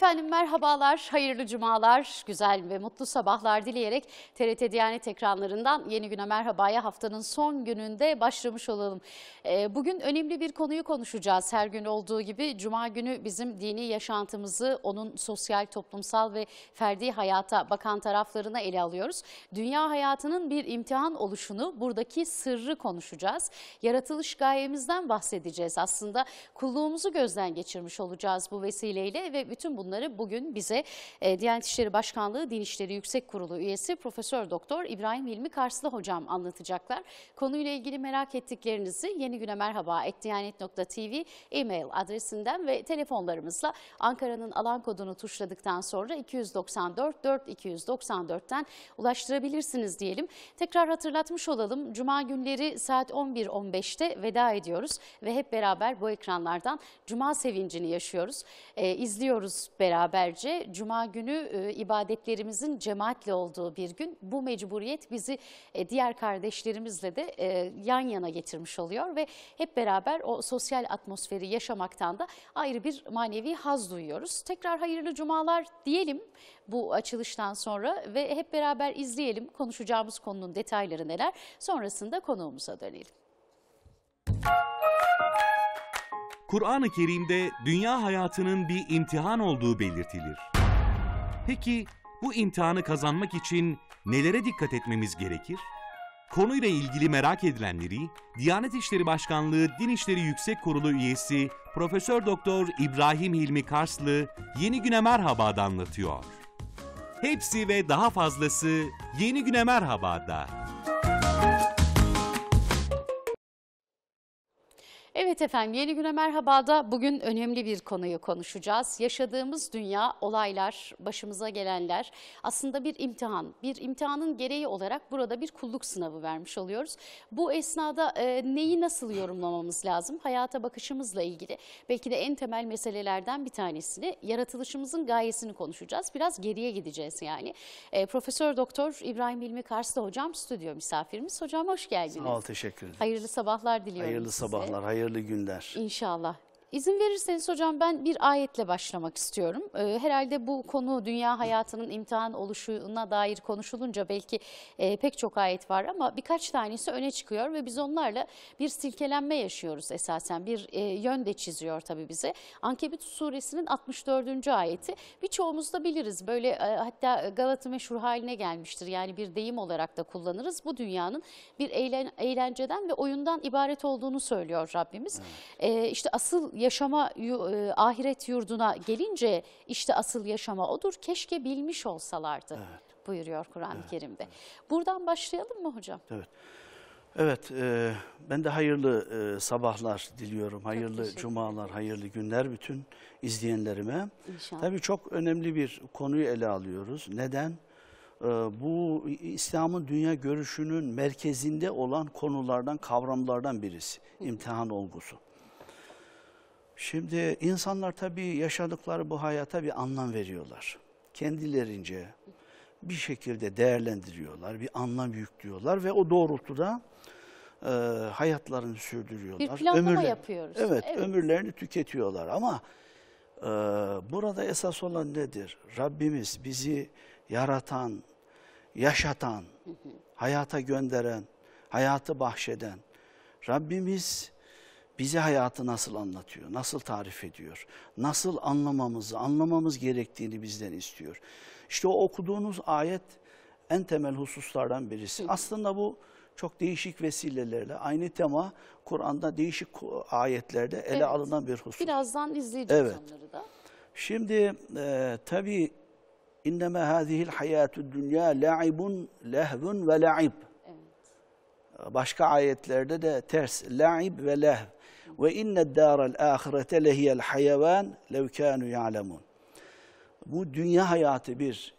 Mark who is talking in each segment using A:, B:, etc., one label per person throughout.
A: Efendim merhabalar, hayırlı cumalar, güzel ve mutlu sabahlar dileyerek TRT Diyanet ekranlarından yeni güne merhabaya haftanın son gününde başlamış olalım. Ee, bugün önemli bir konuyu konuşacağız. Her gün olduğu gibi cuma günü bizim dini yaşantımızı, onun sosyal, toplumsal ve ferdi hayata bakan taraflarına ele alıyoruz. Dünya hayatının bir imtihan oluşunu, buradaki sırrı konuşacağız. Yaratılış gayemizden bahsedeceğiz. Aslında kulluğumuzu gözden geçirmiş olacağız bu vesileyle ve bütün bunları adımları bugün bize e, Diyanet İşleri Başkanlığı Din İşleri Yüksek Kurulu üyesi Profesör Doktor İbrahim Hilmi Karslı hocam anlatacaklar. Konuyla ilgili merak ettiklerinizi yeni güne merhaba etdiyanet.tv e-mail adresinden ve telefonlarımızla Ankara'nın alan kodunu tuşladıktan sonra 294 4 294'ten ulaştırabilirsiniz diyelim. Tekrar hatırlatmış olalım. Cuma günleri saat 11.15'te veda ediyoruz ve hep beraber bu ekranlardan Cuma sevincini yaşıyoruz. E, izliyoruz beraberce Cuma günü e, ibadetlerimizin cemaatle olduğu bir gün. Bu mecburiyet bizi e, diğer kardeşlerimizle de e, yan yana getirmiş oluyor ve hep beraber o sosyal atmosferi yaşamaktan da ayrı bir manevi haz duyuyoruz. Tekrar hayırlı cumalar diyelim bu açılıştan sonra ve hep beraber izleyelim konuşacağımız konunun detayları neler. Sonrasında konuğumuza dönelim. Müzik
B: Kur'an-ı Kerim'de dünya hayatının bir imtihan olduğu belirtilir. Peki bu imtihanı kazanmak için nelere dikkat etmemiz gerekir? Konuyla ilgili merak edilenleri Diyanet İşleri Başkanlığı Din İşleri Yüksek Kurulu üyesi Profesör Doktor İbrahim Hilmi Karslı Yeni Güne Merhaba'da anlatıyor. Hepsi ve daha fazlası Yeni Güne Merhaba'da.
A: Evet efendim yeni güne merhaba da bugün önemli bir konuyu konuşacağız. Yaşadığımız dünya, olaylar, başımıza gelenler aslında bir imtihan. Bir imtihanın gereği olarak burada bir kulluk sınavı vermiş oluyoruz. Bu esnada e, neyi nasıl yorumlamamız lazım? Hayata bakışımızla ilgili belki de en temel meselelerden bir tanesini yaratılışımızın gayesini konuşacağız. Biraz geriye gideceğiz yani. E, Profesör Doktor İbrahim İlmi Karslı hocam stüdyo misafirimiz. Hocam hoş geldiniz. Sağ ol teşekkür ederim. Hayırlı sabahlar diliyorum Hayırlı size. sabahlar,
C: hayırlı günler.
A: İnşallah. İzin verirseniz hocam ben bir ayetle başlamak istiyorum. Ee, herhalde bu konu dünya hayatının imtihan oluşuna dair konuşulunca belki e, pek çok ayet var ama birkaç tanesi öne çıkıyor ve biz onlarla bir silkelenme yaşıyoruz esasen. Bir e, yön de çiziyor tabii bize. Ankebit suresinin 64. ayeti. Birçoğumuz da biliriz böyle e, hatta Galata meşhur haline gelmiştir. Yani bir deyim olarak da kullanırız. Bu dünyanın bir eğlenceden ve oyundan ibaret olduğunu söylüyor Rabbimiz. Evet. E, asıl yaşama e, ahiret yurduna gelince işte asıl yaşama odur. Keşke bilmiş olsalardı evet. buyuruyor Kur'an-ı evet. Kerim'de. Buradan başlayalım mı hocam?
C: Evet. Evet, e, ben de hayırlı e, sabahlar diliyorum, hayırlı cumalar, hayırlı günler bütün izleyenlerime. İnşallah. Tabii çok önemli bir konuyu ele alıyoruz. Neden? E, bu İslam'ın dünya görüşünün merkezinde olan konulardan, kavramlardan birisi. imtihan olgusu. Şimdi insanlar tabii yaşadıkları bu hayata bir anlam veriyorlar. Kendilerince bir şekilde değerlendiriyorlar, bir anlam yüklüyorlar ve o doğrultuda e, hayatlarını sürdürüyorlar. Bir planlama Ömürler, yapıyoruz. Evet, evet, ömürlerini tüketiyorlar ama e, burada esas olan nedir? Rabbimiz bizi yaratan, yaşatan, hayata gönderen, hayatı bahşeden, Rabbimiz bize hayatı nasıl anlatıyor, nasıl tarif ediyor, nasıl anlamamızı, anlamamız gerektiğini bizden istiyor. İşte o okuduğunuz ayet en temel hususlardan birisi. Aslında bu çok değişik vesilelerle aynı tema Kur'an'da değişik ayetlerde ele evet. alınan bir husus.
A: Birazdan izleyeceğiz evet. onları da.
C: Şimdi e, tabii inneme hazihil hayatü dünya la'ibun lehvun ve la'ib. Başka ayetlerde de ters la'ib ve lehv. Ve inne dârel âhirete lehiyel hayvan lev kânû ya'lemûn. Bu dünya hayatı bir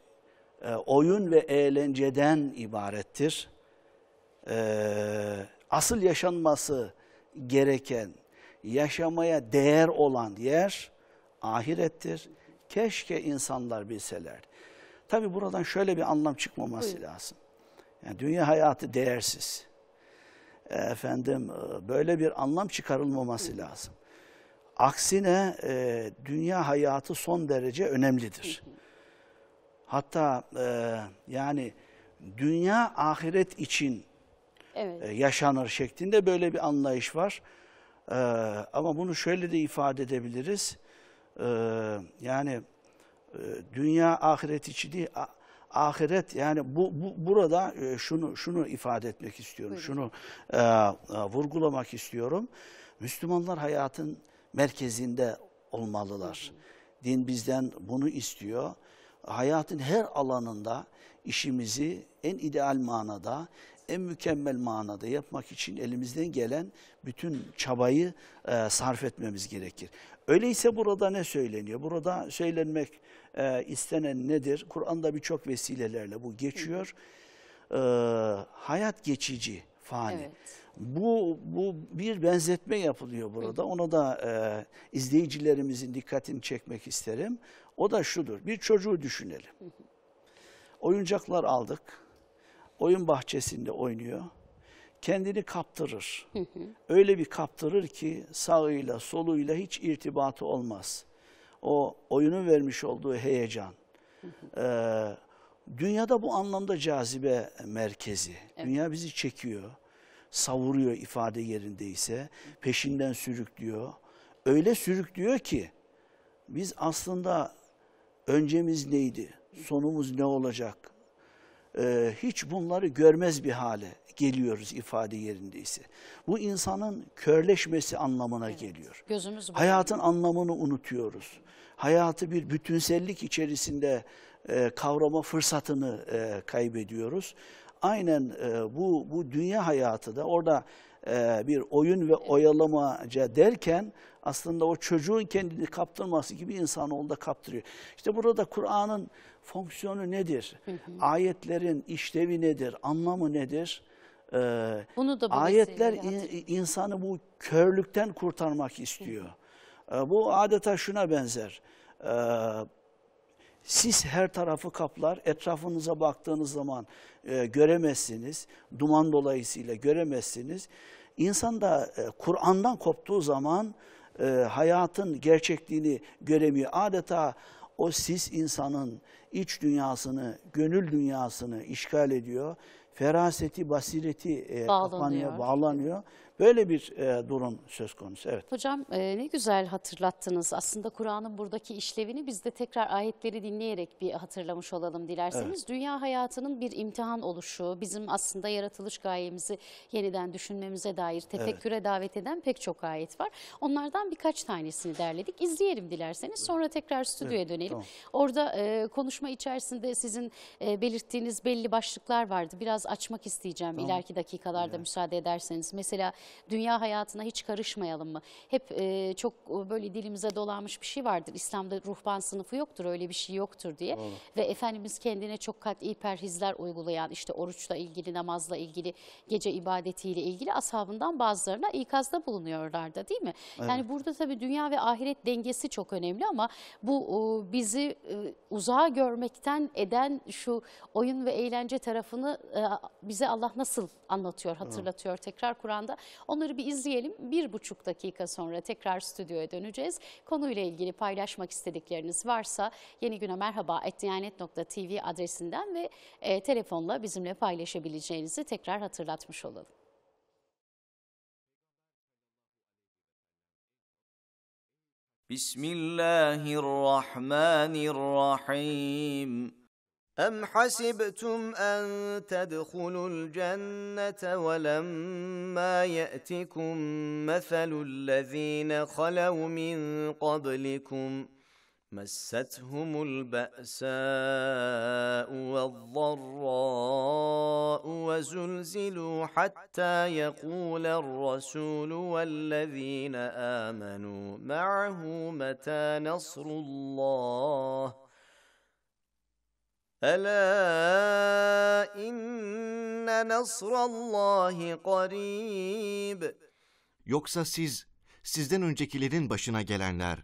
C: e, oyun ve eğlenceden ibarettir. E, asıl yaşanması gereken, yaşamaya değer olan yer ahirettir. Keşke insanlar bilseler. Tabi buradan şöyle bir anlam çıkmaması Buyur. lazım. Yani dünya hayatı değersiz efendim e, böyle bir anlam çıkarılmaması lazım. Aksine e, dünya hayatı son derece önemlidir. Hatta e, yani dünya ahiret için evet. e, yaşanır şeklinde böyle bir anlayış var. E, ama bunu şöyle de ifade edebiliriz. E, yani e, dünya ahiret için değil, ahiret yani bu, bu burada e, şunu şunu ifade etmek istiyorum. Evet. Şunu e, e, vurgulamak istiyorum. Müslümanlar hayatın merkezinde olmalılar. Evet. Din bizden bunu istiyor. Hayatın her alanında işimizi en ideal manada, en mükemmel manada yapmak için elimizden gelen bütün çabayı e, sarf etmemiz gerekir. Öyleyse burada ne söyleniyor? Burada söylenmek e, istenen nedir? Kur'an'da birçok vesilelerle bu geçiyor. E, hayat geçici, fani. Evet. Bu, bu bir benzetme yapılıyor burada. Onu da e, izleyicilerimizin dikkatini çekmek isterim. O da şudur, bir çocuğu düşünelim. Oyuncaklar aldık, oyun bahçesinde oynuyor kendini kaptırır. Öyle bir kaptırır ki sağıyla soluyla hiç irtibatı olmaz o oyunun vermiş olduğu heyecan. e, ee, dünyada bu anlamda cazibe merkezi. Evet. Dünya bizi çekiyor, savuruyor ifade yerindeyse, peşinden sürüklüyor. Öyle sürüklüyor ki biz aslında öncemiz neydi, sonumuz ne olacak, e, hiç bunları görmez bir hale geliyoruz ifade yerindeyse. Bu insanın körleşmesi anlamına evet. geliyor.
A: Gözümüz Hayatın
C: anlamını unutuyoruz hayatı bir bütünsellik içerisinde e, kavrama fırsatını e, kaybediyoruz. Aynen e, bu, bu dünya hayatı da orada e, bir oyun ve oyalamaca derken aslında o çocuğun kendini kaptırması gibi insanoğlu da kaptırıyor. İşte burada Kur'an'ın fonksiyonu nedir? Hı hı. Ayetlerin işlevi nedir? Anlamı nedir? Ee,
A: Bunu da ayetler
C: in, insanı bu körlükten kurtarmak istiyor. Hı hı. Ee, bu adeta şuna benzer. Ee, siz her tarafı kaplar, etrafınıza baktığınız zaman e, göremezsiniz, duman dolayısıyla göremezsiniz. İnsan da e, Kur'an'dan koptuğu zaman e, hayatın gerçekliğini göremiyor. Adeta o sis insanın iç dünyasını, gönül dünyasını işgal ediyor. Feraseti, basireti e, bağlanıyor. Böyle bir e, durum söz konusu. Evet.
A: Hocam e, ne güzel hatırlattınız. Aslında Kur'an'ın buradaki işlevini biz de tekrar ayetleri dinleyerek bir hatırlamış olalım dilerseniz. Evet. Dünya hayatının bir imtihan oluşu, bizim aslında yaratılış gayemizi yeniden düşünmemize dair tefekküre evet. davet eden pek çok ayet var. Onlardan birkaç tanesini derledik. İzleyelim dilerseniz. Sonra tekrar stüdyoya evet, dönelim. Tamam. Orada e, konuşma içerisinde sizin e, belirttiğiniz belli başlıklar vardı. Biraz açmak isteyeceğim tamam. ileriki dakikalarda evet. müsaade ederseniz. Mesela dünya hayatına hiç karışmayalım mı? Hep e, çok e, böyle dilimize dolanmış bir şey vardır. İslam'da ruhban sınıfı yoktur, öyle bir şey yoktur diye. Doğru. Ve Efendimiz kendine çok kat'i perhizler uygulayan işte oruçla ilgili, namazla ilgili, gece ibadetiyle ilgili ashabından bazılarına ikazda bulunuyorlardı değil mi? Evet. Yani burada tabii dünya ve ahiret dengesi çok önemli ama bu e, bizi e, uzağa görmekten eden şu oyun ve eğlence tarafını e, bize Allah nasıl anlatıyor, hatırlatıyor tekrar Kur'an'da. Onları bir izleyelim. Bir buçuk dakika sonra tekrar stüdyoya döneceğiz. Konuyla ilgili paylaşmak istedikleriniz varsa yeni güne merhaba etdiyanet.tv adresinden ve e, telefonla bizimle paylaşabileceğinizi tekrar hatırlatmış olalım.
D: Bismillahirrahmanirrahim. أم حسبتم أن تدخلوا الجنة ولما يأتكم مثل الذين خلوا من قبلكم مستهم البأساء والضراء وزلزلوا حتى يقول الرسول والذين آمنوا معه متى نصر الله ؟ Ela inne nasrallahi qarib.
B: Yoksa siz, sizden öncekilerin başına gelenler,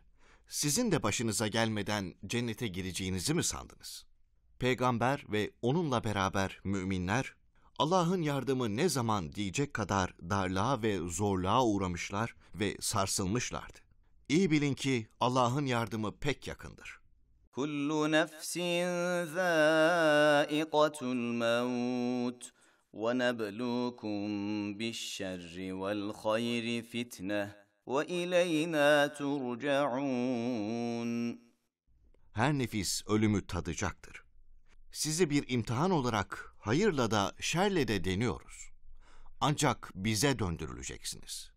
B: sizin de başınıza gelmeden cennete gireceğinizi mi sandınız? Peygamber ve onunla beraber müminler, Allah'ın yardımı ne zaman diyecek kadar darlığa ve zorluğa uğramışlar ve sarsılmışlardı. İyi bilin ki Allah'ın yardımı pek yakındır.''
D: كل نفس ذائقة الموت ونبلوكم بالشر والخير فتنة وإلينا ترجعون
B: Her nefis ölümü tadacaktır. Sizi bir imtihan olarak hayırla da şerle de deniyoruz. Ancak bize döndürüleceksiniz.''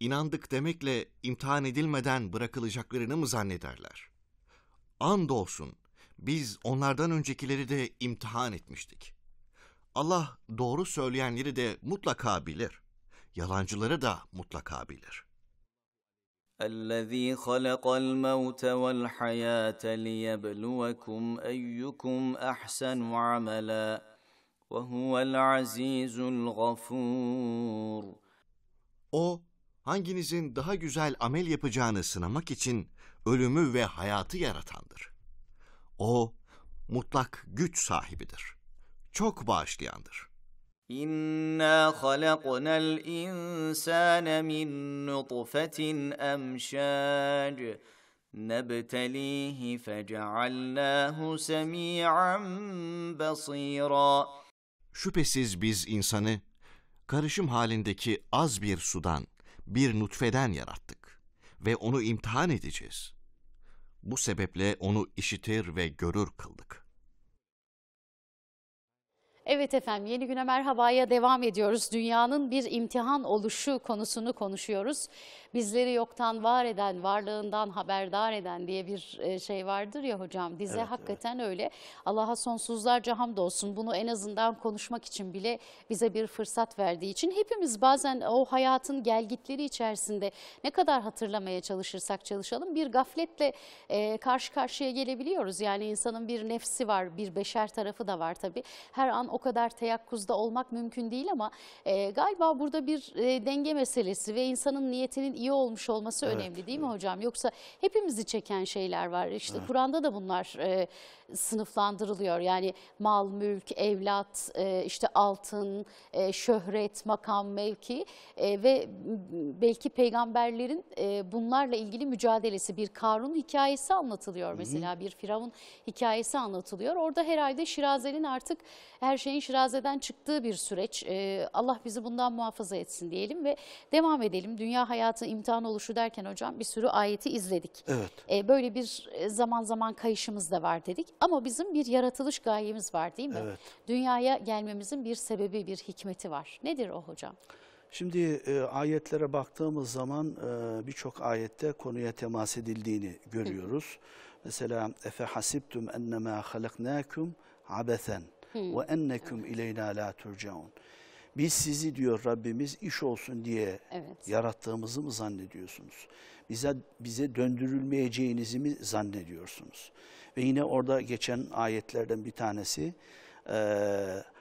B: inandık demekle imtihan edilmeden bırakılacaklarını mı zannederler? Andolsun biz onlardan öncekileri de imtihan etmiştik. Allah doğru söyleyenleri de mutlaka bilir. Yalancıları da mutlaka bilir.
D: الذي خلق الموت والحياة ليبلوكم أيكم أحسن عملا وهو العزيز الغفور O
B: hanginizin daha güzel amel yapacağını sınamak için ölümü ve hayatı yaratandır. O mutlak güç sahibidir. Çok bağışlayandır.
D: İnna halaknal insane min nutfetin emşâc nebtelihi feceallâhu semî'an basîrâ.
B: Şüphesiz biz insanı karışım halindeki az bir sudan bir nutfeden yarattık ve onu imtihan edeceğiz. Bu sebeple onu işitir ve görür kıldık.
A: Evet efendim yeni güne merhabaya devam ediyoruz. Dünyanın bir imtihan oluşu konusunu konuşuyoruz bizleri yoktan var eden, varlığından haberdar eden diye bir e, şey vardır ya hocam. Dize evet, hakikaten evet. öyle. Allah'a sonsuzlarca hamdolsun. Bunu en azından konuşmak için bile bize bir fırsat verdiği için hepimiz bazen o hayatın gelgitleri içerisinde ne kadar hatırlamaya çalışırsak çalışalım bir gafletle e, karşı karşıya gelebiliyoruz. Yani insanın bir nefsi var, bir beşer tarafı da var tabii. Her an o kadar teyakkuzda olmak mümkün değil ama e, galiba burada bir e, denge meselesi ve insanın niyetinin iyi iyi olmuş olması evet, önemli değil mi hocam? Yoksa hepimizi çeken şeyler var. İşte evet. Kur'an'da da bunlar e, sınıflandırılıyor. Yani mal, mülk, evlat, e, işte altın, e, şöhret, makam, mevki e, ve belki peygamberlerin e, bunlarla ilgili mücadelesi bir Karun hikayesi anlatılıyor mesela. Hı -hı. Bir Firavun hikayesi anlatılıyor. Orada herhalde şirazelin artık her şeyin Şiraze'den çıktığı bir süreç. E, Allah bizi bundan muhafaza etsin diyelim ve devam edelim. Dünya hayatı imtihan oluşu derken hocam bir sürü ayeti izledik. Evet. E, böyle bir e, zaman zaman kayışımız da var dedik. Ama bizim bir yaratılış gayemiz var değil mi? Evet. Dünyaya gelmemizin bir sebebi, bir hikmeti var. Nedir o hocam?
C: Şimdi e, ayetlere baktığımız zaman e, birçok ayette konuya temas edildiğini görüyoruz. Hı. Mesela efe hasibtum ennemâ halaknâkum abesen ve enneküm ileyna la turcaun. Biz sizi diyor Rabbimiz iş olsun diye evet. yarattığımızı mı zannediyorsunuz? Bize bize döndürülmeyeceğinizi mi zannediyorsunuz? Ve yine orada geçen ayetlerden bir tanesi e,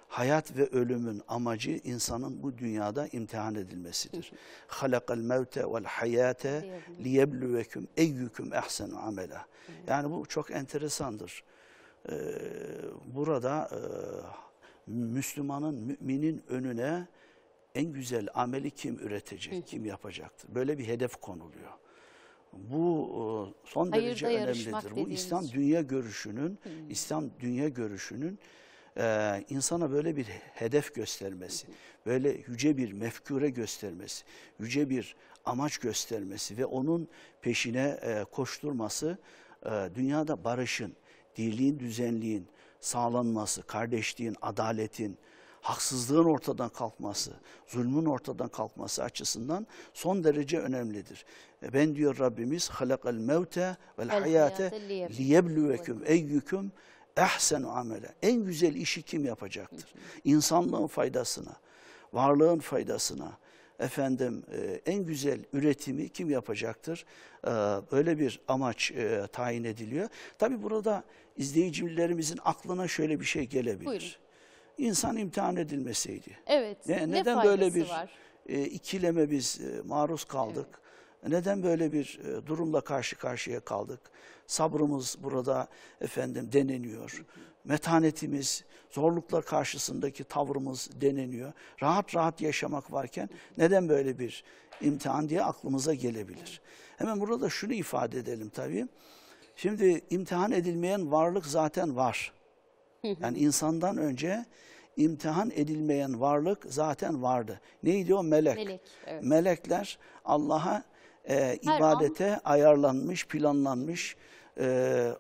C: hayat ve ölümün amacı insanın bu dünyada imtihan edilmesidir. Halakal mevte vel hayate liyebluveküm eyyüküm ehsenu Yani bu çok enteresandır. Ee, burada e, Müslümanın, müminin önüne en güzel ameli kim üretecek, kim yapacaktır? Böyle bir hedef konuluyor. Bu e, son Hayırda derece önemlidir. Bu İslam dünya görüşünün, Hı. İslam dünya görüşünün e, insana böyle bir hedef göstermesi, böyle yüce bir mefkure göstermesi, yüce bir amaç göstermesi ve onun peşine e, koşturması e, dünyada barışın, dirliğin, düzenliğin, sağlanması, kardeşliğin, adaletin, haksızlığın ortadan kalkması, zulmün ortadan kalkması açısından son derece önemlidir. E, ben diyor Rabbimiz halakal mevte vel hayate liyebluvekum eyyüküm ehsenu amele. En güzel işi kim yapacaktır? İnsanlığın faydasına, varlığın faydasına, efendim e, en güzel üretimi kim yapacaktır? E, böyle bir amaç tayin ediliyor. Tabi burada izleyicilerimizin aklına şöyle bir şey gelebilir. Buyurun. İnsan imtihan edilmeseydi.
A: Evet. Ne, ne neden böyle bir
C: E, ikileme biz e, maruz kaldık? Evet. Neden böyle bir e, durumla karşı karşıya kaldık? Sabrımız burada efendim deneniyor. Metanetimiz, zorluklar karşısındaki tavrımız deneniyor. Rahat rahat yaşamak varken neden böyle bir imtihan diye aklımıza gelebilir. Hemen burada şunu ifade edelim tabii. Şimdi imtihan edilmeyen varlık zaten var. Yani insandan önce imtihan edilmeyen varlık zaten vardı. Neydi o? Melek. Melek evet. Melekler Allah'a e, ibadete an... ayarlanmış, planlanmış, e, e,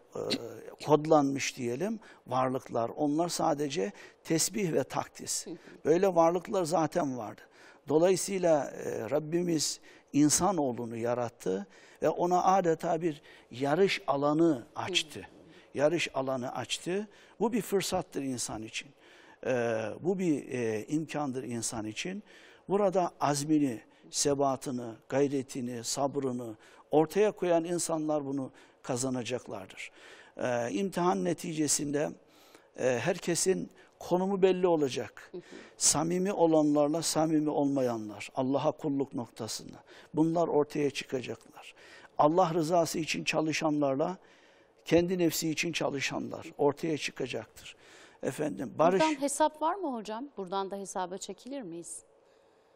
C: kodlanmış diyelim varlıklar. Onlar sadece tesbih ve takdis. Böyle varlıklar zaten vardı. Dolayısıyla e, Rabbimiz insan olduğunu yarattı ve ona adeta bir yarış alanı açtı. Yarış alanı açtı. Bu bir fırsattır insan için. E, bu bir e, imkandır insan için. Burada azmini, sebatını, gayretini, sabrını ortaya koyan insanlar bunu kazanacaklardır. E, neticesinde herkesin konumu belli olacak. Samimi olanlarla samimi olmayanlar Allah'a kulluk noktasında bunlar ortaya çıkacaklar. Allah rızası için çalışanlarla kendi nefsi için çalışanlar ortaya çıkacaktır. Efendim barış... Buradan
A: hesap var mı hocam? Buradan da hesaba çekilir miyiz?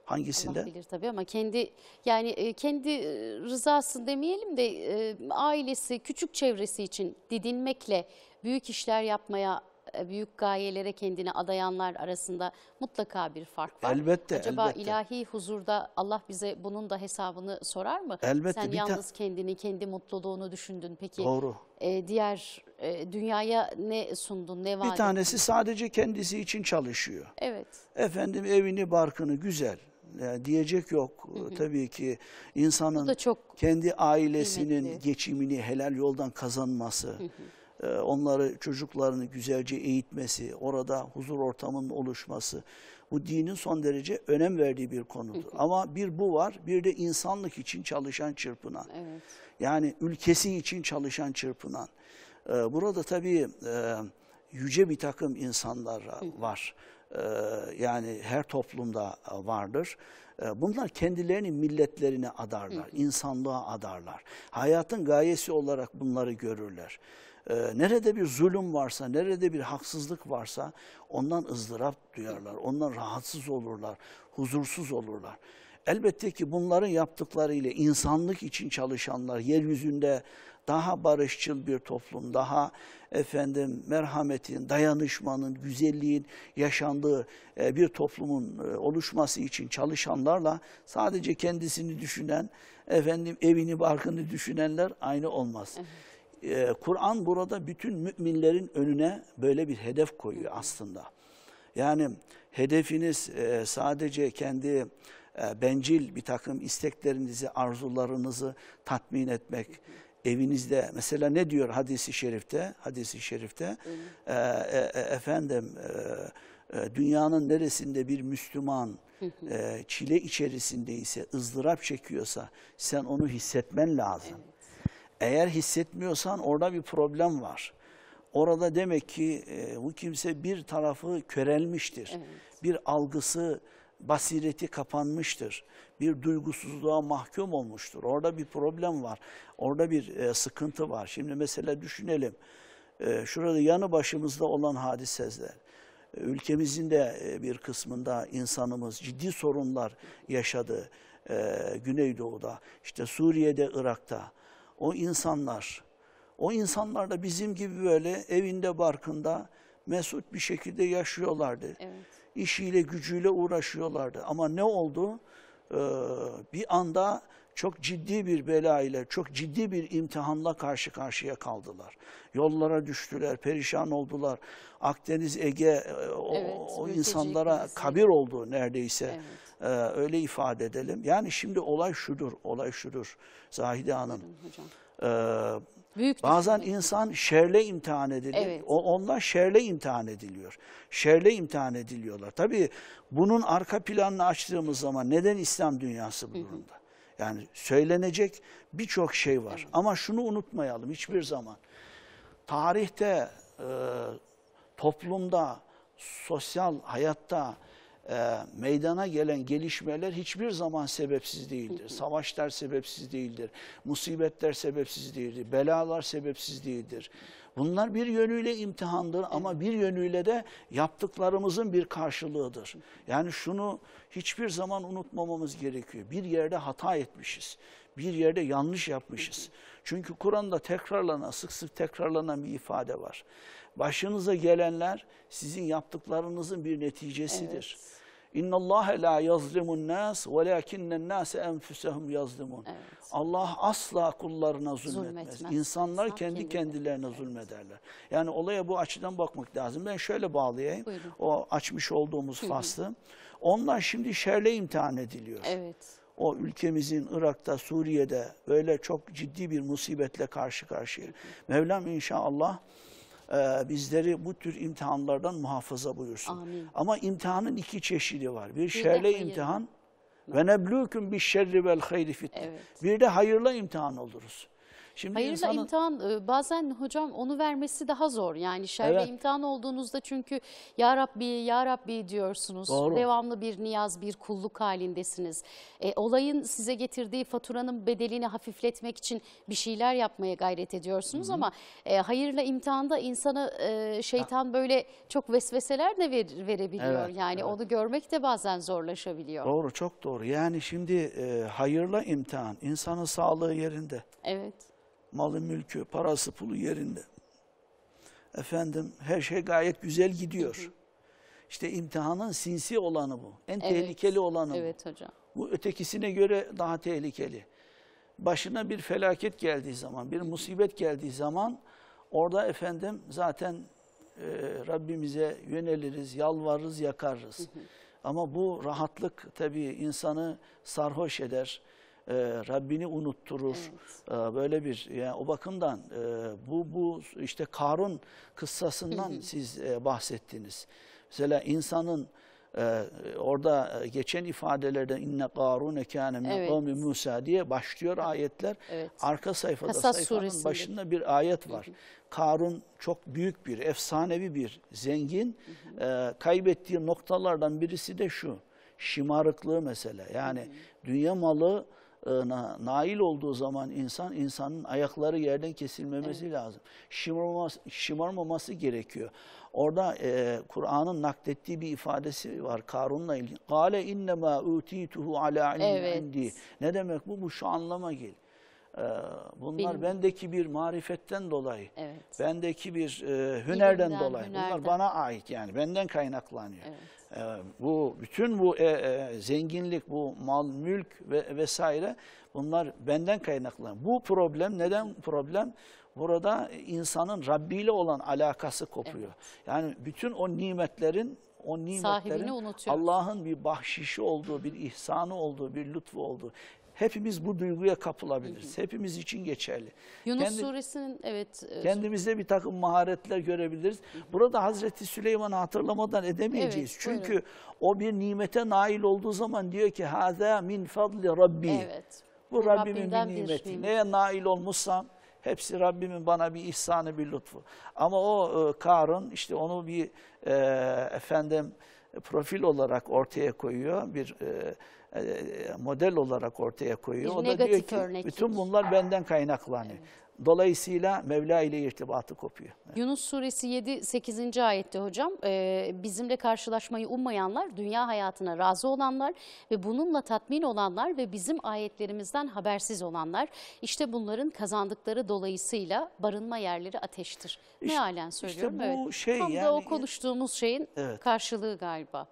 C: Hangisinde? Allah bilir
A: tabii ama kendi yani e, kendi e, rızası demeyelim de e, ailesi, küçük çevresi için didinmekle büyük işler yapmaya e, büyük gayelere kendini adayanlar arasında mutlaka bir fark var.
C: Elbette. Acaba elbette. ilahi
A: huzurda Allah bize bunun da hesabını sorar mı? Elbette. Sen yalnız kendini, kendi mutluluğunu düşündün. Peki Doğru. E, diğer e, dünyaya ne sundun, ne var? Bir tanesi
C: sadece kendisi için çalışıyor.
A: Evet. Efendim
C: evini, barkını güzel. Yani diyecek yok. Hı hı. Tabii ki insanın çok kendi ailesinin kıymetli. geçimini helal yoldan kazanması. Hı hı ee, onları çocuklarını güzelce eğitmesi, orada huzur ortamının oluşması bu dinin son derece önem verdiği bir konudur. Ama bir bu var, bir de insanlık için çalışan çırpınan. Evet. Yani ülkesi için çalışan çırpınan. Ee, burada tabii e, yüce bir takım insanlar var. Ee, yani her toplumda vardır. Bunlar kendilerini milletlerine adarlar, insanlığa adarlar. Hayatın gayesi olarak bunları görürler e, nerede bir zulüm varsa, nerede bir haksızlık varsa ondan ızdırap duyarlar, ondan rahatsız olurlar, huzursuz olurlar. Elbette ki bunların yaptıkları ile insanlık için çalışanlar yeryüzünde daha barışçıl bir toplum, daha efendim merhametin, dayanışmanın, güzelliğin yaşandığı e, bir toplumun e, oluşması için çalışanlarla sadece kendisini düşünen, efendim evini, barkını düşünenler aynı olmaz. Evet. Ee, Kur'an burada bütün müminlerin önüne böyle bir hedef koyuyor aslında. Yani hedefiniz e, sadece kendi e, bencil bir takım isteklerinizi, arzularınızı tatmin etmek, evinizde mesela ne diyor hadisi şerifte hadisi şerifte e, e, e efendim e, dünyanın neresinde bir Müslüman e, çile içerisindeyse ızdırap çekiyorsa sen onu hissetmen lazım. Evet. Eğer hissetmiyorsan orada bir problem var. Orada demek ki e, bu kimse bir tarafı körelmiştir. Evet. Bir algısı, basireti kapanmıştır. Bir duygusuzluğa mahkum olmuştur. Orada bir problem var. Orada bir e, sıkıntı var. Şimdi mesela düşünelim. E, şurada yanı başımızda olan hadiseler. E, ülkemizin de e, bir kısmında insanımız ciddi sorunlar yaşadı. E, Güneydoğu'da, işte Suriye'de, Irak'ta o insanlar. O insanlar da bizim gibi böyle evinde barkında mesut bir şekilde yaşıyorlardı. Evet. İşiyle gücüyle uğraşıyorlardı. Ama ne oldu? Ee, bir anda çok ciddi bir bela ile, çok ciddi bir imtihanla karşı karşıya kaldılar. Yollara düştüler, perişan oldular. Akdeniz, Ege e, o, evet, o insanlara krizi. kabir oldu neredeyse. Evet. Ee, öyle ifade edelim. Yani şimdi olay şudur, olay şudur Zahide Hanım. Ee, Bazen insan şerle imtihan ediliyor. Evet. O, onlar şerle imtihan ediliyor. Şerle imtihan ediliyorlar. Tabii bunun arka planını açtığımız zaman neden İslam dünyası bu durumda? Yani söylenecek birçok şey var. Ama şunu unutmayalım hiçbir zaman. Tarihte, e, toplumda, sosyal hayatta e, meydana gelen gelişmeler hiçbir zaman sebepsiz değildir. Savaşlar sebepsiz değildir. Musibetler sebepsiz değildir. Belalar sebepsiz değildir. Bunlar bir yönüyle imtihandır ama bir yönüyle de yaptıklarımızın bir karşılığıdır. Yani şunu hiçbir zaman unutmamamız gerekiyor. Bir yerde hata etmişiz. Bir yerde yanlış yapmışız. Çünkü Kur'an'da tekrarlanan, sık sık tekrarlanan bir ifade var. Başınıza gelenler sizin yaptıklarınızın bir neticesidir. Evet. İnna Allah la yazlimun nas velakinnen nas enfusuhum yazlimun. Allah asla kullarına zulmetmez. zulmetmez. İnsanlar İnsan kendi, kendi kendilerine evet. zulmederler. Yani olaya bu açıdan bakmak lazım. Ben şöyle bağlayayım. Buyurun. O açmış olduğumuz faslı. Onlar şimdi şerle imtihan ediliyor. Evet o ülkemizin Irak'ta, Suriye'de böyle çok ciddi bir musibetle karşı karşıya. Mevlam inşallah e, bizleri bu tür imtihanlardan muhafaza buyursun. Amin. Ama imtihanın iki çeşidi var. Bir, bir şerle imtihan ve neblûküm bir şerri vel hayri fitne. Evet. Bir de hayırla imtihan oluruz. Şimdi Hayırla insanın...
A: imtihan e, bazen hocam onu vermesi daha zor. Yani şerbe evet. imtihan olduğunuzda çünkü ya Rabbi ya Rabbi diyorsunuz. Doğru. Devamlı bir niyaz bir kulluk halindesiniz. E, olayın size getirdiği faturanın bedelini hafifletmek için bir şeyler yapmaya gayret ediyorsunuz Hı -hı. ama e, hayırla imtihanda insanı e, şeytan ha. böyle çok vesveseler de ver, verebiliyor. Evet, yani evet. onu görmek de bazen zorlaşabiliyor.
C: Doğru çok doğru. Yani şimdi e, hayırla imtihan insanın sağlığı yerinde. Evet. Malı, mülkü, parası, pulu yerinde. Efendim her şey gayet güzel gidiyor. İşte imtihanın sinsi olanı bu. En evet. tehlikeli olanı evet, bu. Hocam. Bu ötekisine göre daha tehlikeli. Başına bir felaket geldiği zaman, bir musibet geldiği zaman orada efendim zaten e, Rabbimize yöneliriz, yalvarırız, yakarız. Hı hı. Ama bu rahatlık tabii insanı sarhoş eder e, Rabbini unutturur. Evet. E, böyle bir yani o bakımdan e, bu bu işte Karun kıssasından siz e, bahsettiniz. Mesela insanın ee, orada e, geçen ifadelerde inne Karun kâne min evet. Musa diye başlıyor evet. ayetler. Evet. Arka sayfada Kasas sayfanın suresinde. başında bir ayet var. Karun çok büyük bir, efsanevi bir zengin. Hı e, kaybettiği noktalardan birisi de şu. Şımarıklığı mesela. Yani dünya malı e, na, nail olduğu zaman insan, insanın ayakları yerden kesilmemesi evet. lazım. Şımarmaması, şımarmaması gerekiyor. Orada e, Kur'an'ın naklettiği bir ifadesi var Karun'la ilgili. Kale innema utituhu ala ilmin Ne demek bu? Bu şu anlama gel. E, bunlar Bilmiyorum. bendeki bir marifetten dolayı, evet. bendeki bir e, hünerden Bilimden, dolayı. Hünerden. Bunlar bana ait yani, benden kaynaklanıyor. Evet. E, bu bütün bu e, e, zenginlik, bu mal, mülk ve vesaire bunlar benden kaynaklanıyor. Bu problem neden problem? Burada insanın Rabbi ile olan alakası kopuyor. Evet. Yani bütün o nimetlerin o nimetlerin Allah'ın bir bahşişi olduğu, bir ihsanı olduğu, bir lütfu olduğu. Hepimiz bu duyguya kapılabiliriz. Hı hı. Hepimiz için geçerli. Yunus Kendi,
A: suresinin evet. E,
C: Kendimizde bir takım maharetler görebiliriz. Hı hı. Burada Hazreti Süleyman'ı hatırlamadan edemeyeceğiz. Evet, Çünkü öyle. o bir nimete nail olduğu zaman diyor ki Hâzâ min fadli Rabbi. Evet. Bu Rabbimin bir nimeti. Bir Neye nail olmuşsam Hepsi Rabbimin bana bir ihsanı, bir lütfu. Ama o e, Karun işte onu bir e, efendim profil olarak ortaya koyuyor. Bir e, e, e, model olarak ortaya koyuyor. Bir o da diyor ki örneklik. bütün bunlar benden kaynaklanıyor. Evet. Dolayısıyla Mevla ile irtibatı kopuyor.
A: Evet. Yunus suresi 7-8. ayette hocam e, bizimle karşılaşmayı ummayanlar, dünya hayatına razı olanlar ve bununla tatmin olanlar ve bizim ayetlerimizden habersiz olanlar işte bunların kazandıkları dolayısıyla barınma yerleri ateştir. İşte, ne halen söylüyorum. İşte bu evet. şey Tam yani, da o konuştuğumuz şeyin evet. karşılığı galiba.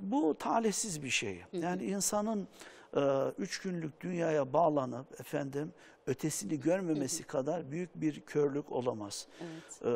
C: Bu talihsiz bir şey. Yani insanın e, üç günlük dünyaya bağlanıp efendim ötesini görmemesi kadar büyük bir körlük olamaz. Evet. E,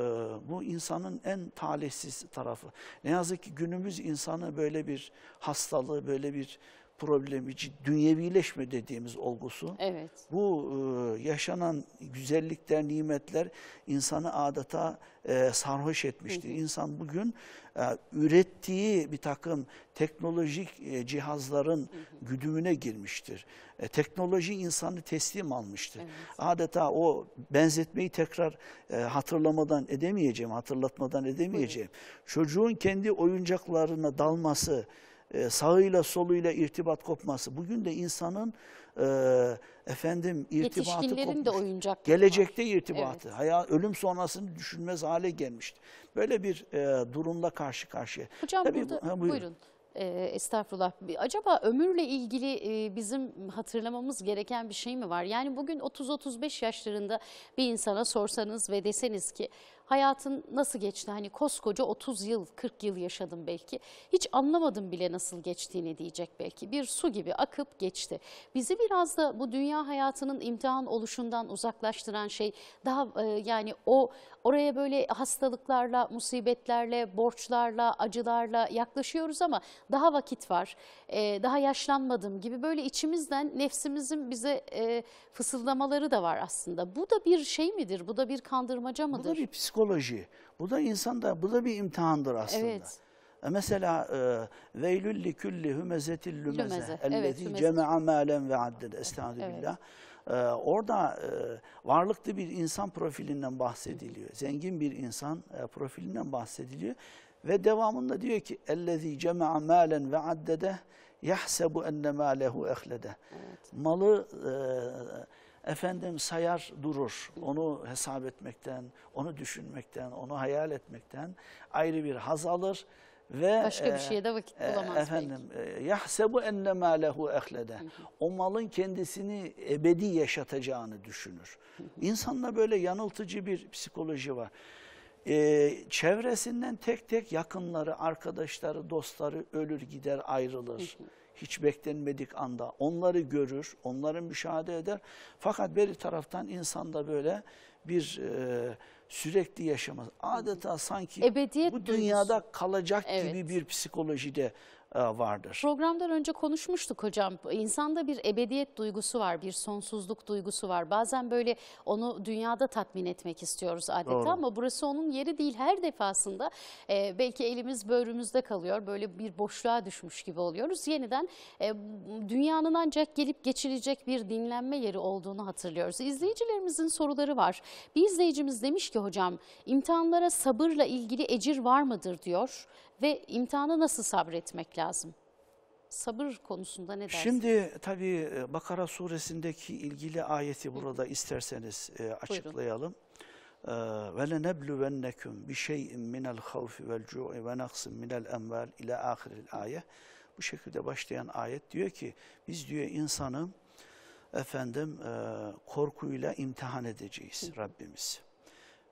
C: bu insanın en talihsiz tarafı. Ne yazık ki günümüz insanı böyle bir hastalığı, böyle bir problemi, dünyevileşme dediğimiz olgusu. Evet. Bu e, yaşanan güzellikler, nimetler insanı adeta e, sarhoş etmiştir. Hı hı. İnsan bugün e, ürettiği bir takım teknolojik e, cihazların hı hı. güdümüne girmiştir. E, teknoloji insanı teslim almıştır. Evet. Adeta o benzetmeyi tekrar e, hatırlamadan edemeyeceğim, hatırlatmadan edemeyeceğim. Hı hı. Çocuğun kendi oyuncaklarına dalması, e, sağıyla soluyla irtibat kopması. Bugün de insanın e, efendim irtibatı kopmuş. de oyuncak. Gelecekte var. irtibatı. Evet. Hayat, ölüm sonrasını düşünmez hale gelmişti. Böyle bir e, durumla karşı karşıya. Hocam Tabii, burada ha, buyurun. buyurun.
A: E, estağfurullah. Acaba ömürle ilgili e, bizim hatırlamamız gereken bir şey mi var? Yani bugün 30-35 yaşlarında bir insana sorsanız ve deseniz ki hayatın nasıl geçti? Hani koskoca 30 yıl, 40 yıl yaşadım belki. Hiç anlamadım bile nasıl geçtiğini diyecek belki. Bir su gibi akıp geçti. Bizi biraz da bu dünya hayatının imtihan oluşundan uzaklaştıran şey daha e, yani o oraya böyle hastalıklarla, musibetlerle, borçlarla, acılarla yaklaşıyoruz ama daha vakit var. E, daha yaşlanmadım gibi böyle içimizden nefsimizin bize e, fısıldamaları da var aslında. Bu da bir şey midir? Bu da bir kandırmaca mıdır? Bu da bir psikolojik
C: psikoloji. Bu da insanda, bu da bir imtihandır aslında. Evet. E, mesela e, veylül li külli hümezetil lümeze, lümeze. ellezî cema'a mâlen ve added. Estağfirullah. E, orada e, varlıklı bir insan profilinden bahsediliyor. Zengin bir insan e, profilinden bahsediliyor. Ve devamında diyor ki اَلَّذ۪ي جَمَعَ مَالًا وَعَدَّدَهِ يَحْسَبُ اَنَّ مَالَهُ اَخْلَدَهِ Malı e, efendim sayar durur. Onu hesap etmekten, onu düşünmekten, onu hayal etmekten ayrı bir haz alır ve başka bir e, şeye
A: de vakit e, bulamaz
C: efendim belki. E, yahsebu enne ma lehu ehlede. O malın kendisini ebedi yaşatacağını düşünür. İnsanla böyle yanıltıcı bir psikoloji var. Ee, çevresinden tek tek yakınları, arkadaşları, dostları ölür gider ayrılır hiç beklenmedik anda onları görür, onları müşahede eder. Fakat bir taraftan insanda böyle bir e, sürekli yaşamaz.
A: Adeta sanki Ebediyet bu dünyada duygusu. kalacak evet. gibi
C: bir psikolojide e, vardır.
A: Programdan önce konuşmuştuk hocam. İnsanda bir ebediyet duygusu var, bir sonsuzluk duygusu var. Bazen böyle onu dünyada tatmin etmek istiyoruz adeta Doğru. ama burası onun yeri değil. Her defasında e, belki elimiz böğrümüzde kalıyor. Böyle bir boşluğa düşmüş gibi oluyoruz. Yeniden e, dünyanın ancak gelip geçilecek bir dinlenme yeri olduğunu hatırlıyoruz. İzleyicilerimizin soruları var. Bir izleyicimiz demiş ki hocam imtihanlara sabırla ilgili ecir var mıdır diyor ve imtihana nasıl sabretmek lazım? Sabır konusunda ne dersin? Şimdi
C: tabii e, Bakara suresindeki ilgili ayeti burada isterseniz e, açıklayalım. E, ve lenebluvennekum bi şey'in minel havfi vel cu'i ve naksin minel envel ile ahiril ayet. Bu şekilde başlayan ayet diyor ki biz diyor insanı efendim e, korkuyla imtihan edeceğiz Rabbimiz.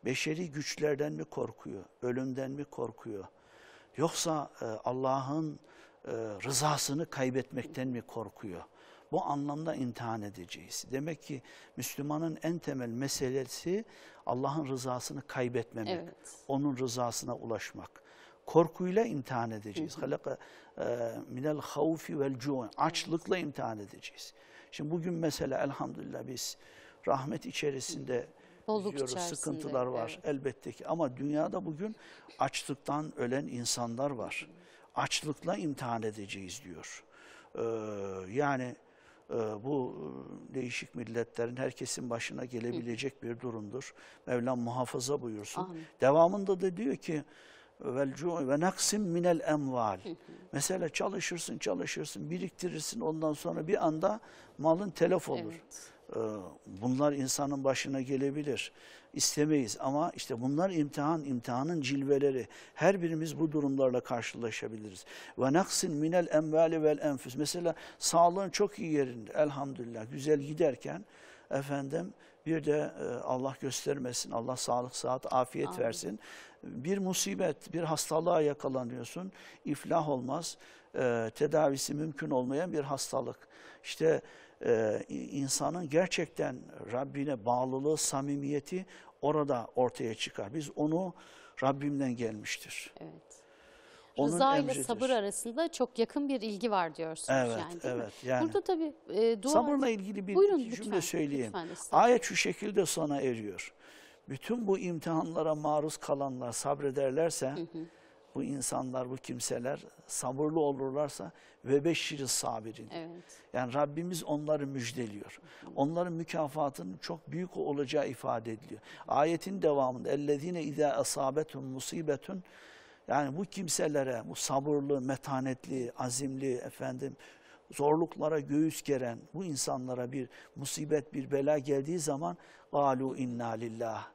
C: Beşeri güçlerden mi korkuyor, ölümden mi korkuyor, Yoksa e, Allah'ın e, rızasını kaybetmekten mi korkuyor? Bu anlamda imtihan edeceğiz. Demek ki Müslümanın en temel meselesi Allah'ın rızasını kaybetmemek, evet. onun rızasına ulaşmak. Korkuyla imtihan edeceğiz. Halaka e, minel havfi vel cu'un. Açlıkla imtihan edeceğiz. Şimdi bugün mesela elhamdülillah biz rahmet içerisinde Bolluk biliyoruz içerisinde, sıkıntılar var evet. elbette ki ama dünyada bugün açlıktan ölen insanlar var. Açlıkla imtihan edeceğiz diyor. Ee, yani e, bu e, değişik milletlerin herkesin başına gelebilecek bir durumdur. Mevlam muhafaza buyursun. Amin. Devamında da diyor ki ve naksim minel emval. Mesela çalışırsın, çalışırsın, biriktirirsin ondan sonra bir anda malın telef olur. Evet. Ee, bunlar insanın başına gelebilir. İstemeyiz ama işte bunlar imtihan, imtihanın cilveleri. Her birimiz bu durumlarla karşılaşabiliriz. Ve naksin minel emvali vel enfüs. Mesela sağlığın çok iyi yerinde elhamdülillah güzel giderken efendim bir de e, Allah göstermesin, Allah sağlık, saat, afiyet Amin. versin bir musibet, bir hastalığa yakalanıyorsun. iflah olmaz, e, tedavisi mümkün olmayan bir hastalık. İşte e, insanın gerçekten Rabbine bağlılığı, samimiyeti orada ortaya çıkar. Biz onu Rabbimden gelmiştir. Evet.
A: Onun Rıza ile sabır arasında çok yakın bir ilgi var diyorsunuz. Evet, yani, evet. Yani. Burada tabii e, dua... Sabırla ilgili bir Buyurun, cümle
C: lütfen, söyleyeyim. Lütfen, Ayet şu şekilde sona eriyor bütün bu imtihanlara maruz kalanlar sabrederlerse bu insanlar, bu kimseler sabırlı olurlarsa ve beşiri sabirin. Evet. Yani Rabbimiz onları müjdeliyor. Onların mükafatının çok büyük olacağı ifade ediliyor. Ayetin devamında ellezine izâ asabetun musibetun yani bu kimselere bu sabırlı, metanetli, azimli efendim zorluklara göğüs geren bu insanlara bir musibet, bir bela geldiği zaman galu inna lillah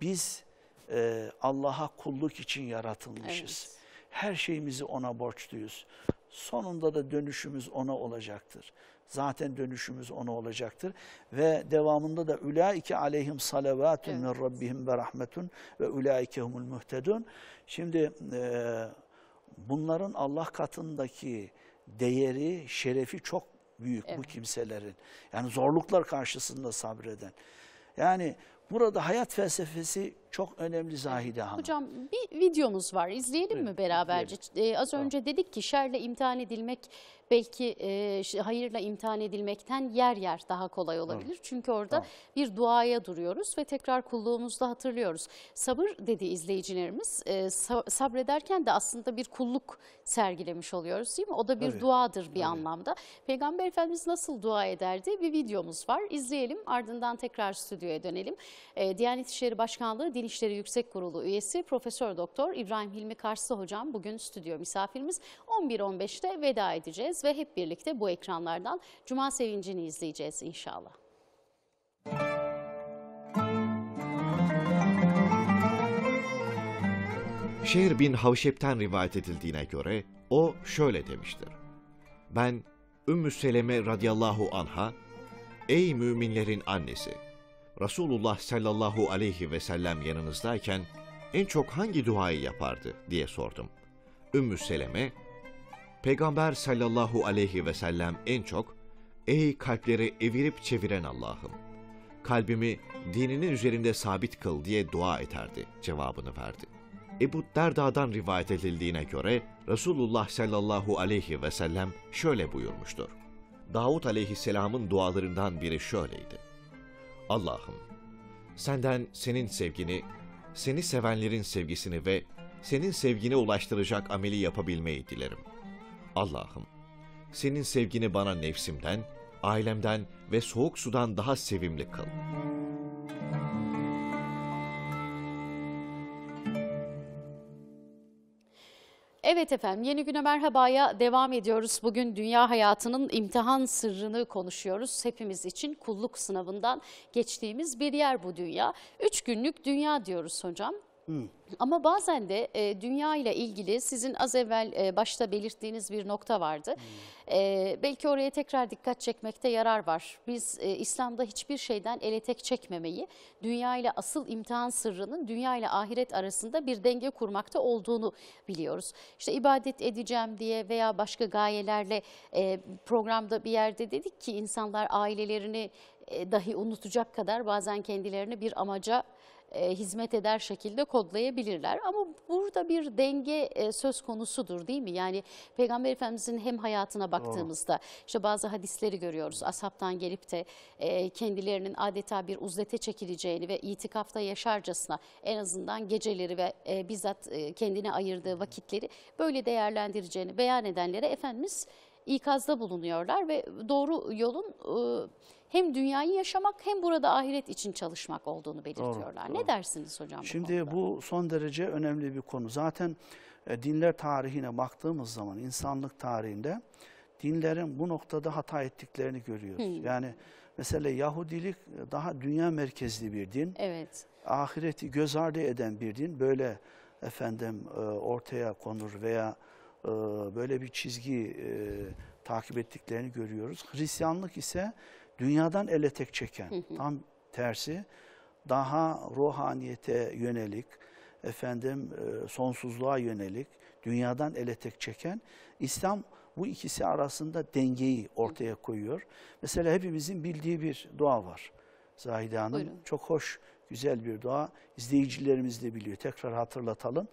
C: biz e, Allah'a kulluk için yaratılmışız. Evet. Her şeyimizi ona borçluyuz. Sonunda da dönüşümüz ona olacaktır. Zaten dönüşümüz ona olacaktır. Ve devamında da ülaike aleyhim salavatun evet. min rabbihim ve rahmetun ve ülaike humul muhtedun. Şimdi e, bunların Allah katındaki değeri, şerefi çok büyük evet. bu kimselerin. Yani zorluklar karşısında sabreden. Yani Burada hayat felsefesi çok önemli Zahide Hanım. Hocam
A: bir videomuz var izleyelim evet, mi beraberce? Ee, az önce tamam. dedik ki şerle imtihan edilmek belki e, hayırla imtihan edilmekten yer yer daha kolay olabilir. Tamam. Çünkü orada tamam. bir duaya duruyoruz ve tekrar kulluğumuzda hatırlıyoruz. Sabır dedi izleyicilerimiz e, sabrederken de aslında bir kulluk sergilemiş oluyoruz değil mi? O da bir Tabii. duadır bir Tabii. anlamda. Peygamber Efendimiz nasıl dua ederdi bir videomuz var izleyelim ardından tekrar stüdyoya dönelim. E, Diyanet İşleri Başkanlığı Dil İşleri Yüksek Kurulu üyesi Profesör Doktor İbrahim Hilmi Karslı hocam bugün stüdyo misafirimiz. 11.15'te veda edeceğiz ve hep birlikte bu ekranlardan Cuma sevincini izleyeceğiz inşallah.
B: Şehir bin Havşep'ten rivayet edildiğine göre o şöyle demiştir. Ben Ümmü Seleme radıyallahu anha, ey müminlerin annesi.'' Resulullah sallallahu aleyhi ve sellem yanınızdayken en çok hangi duayı yapardı diye sordum. Ümmü Seleme, Peygamber sallallahu aleyhi ve sellem en çok, Ey kalpleri evirip çeviren Allah'ım, kalbimi dininin üzerinde sabit kıl diye dua ederdi cevabını verdi. Ebu Derda'dan rivayet edildiğine göre Resulullah sallallahu aleyhi ve sellem şöyle buyurmuştur. Davud aleyhisselamın dualarından biri şöyleydi. Allah'ım senden senin sevgini, seni sevenlerin sevgisini ve senin sevgini ulaştıracak ameli yapabilmeyi dilerim. Allah'ım senin sevgini bana nefsimden, ailemden ve soğuk sudan daha sevimli kıl.''
A: Evet efendim yeni güne merhabaya devam ediyoruz. Bugün dünya hayatının imtihan sırrını konuşuyoruz. Hepimiz için kulluk sınavından geçtiğimiz bir yer bu dünya. Üç günlük dünya diyoruz hocam. Ama bazen de e, dünya ile ilgili sizin az evvel e, başta belirttiğiniz bir nokta vardı. Hmm. E, belki oraya tekrar dikkat çekmekte yarar var. Biz e, İslam'da hiçbir şeyden ele tek çekmemeyi, dünya ile asıl imtihan sırrının dünya ile ahiret arasında bir denge kurmakta olduğunu biliyoruz. İşte ibadet edeceğim diye veya başka gayelerle e, programda bir yerde dedik ki insanlar ailelerini e, dahi unutacak kadar bazen kendilerini bir amaca e, hizmet eder şekilde kodlayabilirler. Ama burada bir denge e, söz konusudur değil mi? Yani Peygamber Efendimizin hem hayatına baktığımızda Doğru. işte bazı hadisleri görüyoruz. Ashabtan gelip de e, kendilerinin adeta bir uzlete çekileceğini ve itikafta yaşarcasına en azından geceleri ve e, bizzat e, kendine ayırdığı vakitleri böyle değerlendireceğini beyan edenlere Efendimiz ikazda bulunuyorlar ve doğru yolun... E, hem dünyayı yaşamak hem burada ahiret için çalışmak olduğunu belirtiyorlar. Doğru, doğru. Ne dersiniz hocam?
C: Şimdi konuda? bu son derece önemli bir konu. Zaten e, dinler tarihine baktığımız zaman insanlık tarihinde dinlerin bu noktada hata ettiklerini görüyoruz. Hı. Hmm. Yani mesela Yahudilik daha dünya merkezli bir din. Evet. Ahireti göz ardı eden bir din. Böyle efendim e, ortaya konur veya e, böyle bir çizgi e, takip ettiklerini görüyoruz. Hristiyanlık ise dünyadan ele tek çeken, tam tersi daha ruhaniyete yönelik, efendim e, sonsuzluğa yönelik, dünyadan ele tek çeken İslam bu ikisi arasında dengeyi ortaya koyuyor. Mesela hepimizin bildiği bir dua var. Zahide Hanım Buyurun. çok hoş, güzel bir dua. İzleyicilerimiz de biliyor. Tekrar hatırlatalım.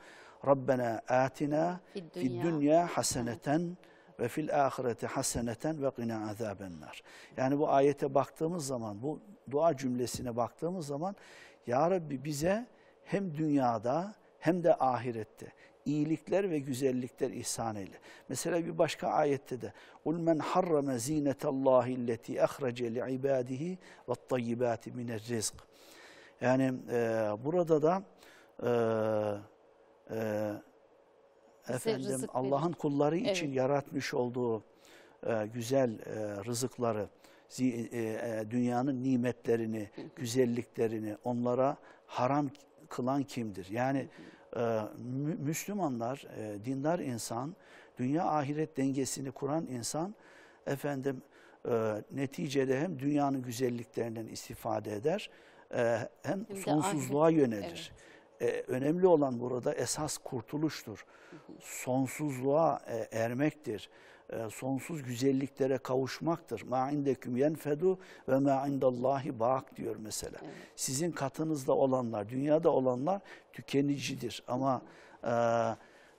C: Rabbena atina fid dünya haseneten ve fil ahireti haseneten ve qina azabennar. Yani bu ayete baktığımız zaman, bu dua cümlesine baktığımız zaman Ya Rabbi bize hem dünyada hem de ahirette iyilikler ve güzellikler ihsan eyle. Mesela bir başka ayette de "Ul men harrama zinetallahi allati ahraca li ibadihi ve't-tayyibati mine'r-rizq." Yani e, burada da e, e, efendim Allah'ın kulları için evet. yaratmış olduğu e, güzel e, rızıkları, zi, e, e dünyanın nimetlerini, güzelliklerini onlara haram kılan kimdir? Yani e, Müslümanlar, e, dindar insan, dünya ahiret dengesini kuran insan efendim e, neticede hem dünyanın güzelliklerinden istifade eder e, hem, hem sonsuzluğa ahiret. yönelir. Evet e, önemli olan burada esas kurtuluştur. Sonsuzluğa e, ermektir. E, sonsuz güzelliklere kavuşmaktır. Ma indeküm yenfedu ve ma indallahi bak diyor mesela. Evet. Sizin katınızda olanlar, dünyada olanlar tükenicidir ama e,